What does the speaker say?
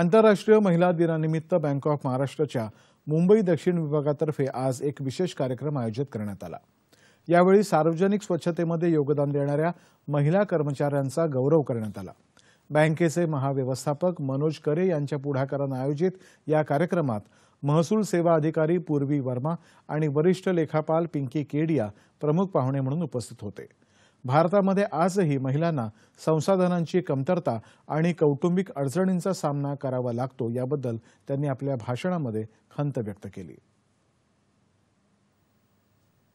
आंतरराष्ट्रीय महिला दिनानिमित्त बँक ऑफ महाराष्ट्रच्या मुंबई दक्षिण विभागातर्फे आज एक विशेष कार्यक्रम आयोजित करण्यात आला यावेळी सार्वजनिक स्वच्छतेमध्ये योगदान देणाऱ्या महिला कर्मचाऱ्यांचा गौरव करण्यात आला बँकेचे महाव्यवस्थापक मनोज करे यांच्या पुढाकारानं आयोजित या कार्यक्रमात महसूल सेवा अधिकारी पूर्वी वर्मा आणि वरिष्ठ लेखापाल पिंकी केडिया प्रमुख पाहुणे म्हणून उपस्थित होते भारतामध्ये आजही महिलांना संसाधनांची कमतरता आणि कौटुंबिक अडचणींचा सामना करावा लागतो याबद्दल त्यांनी आपल्या भाषणामध्ये खंत व्यक्त केली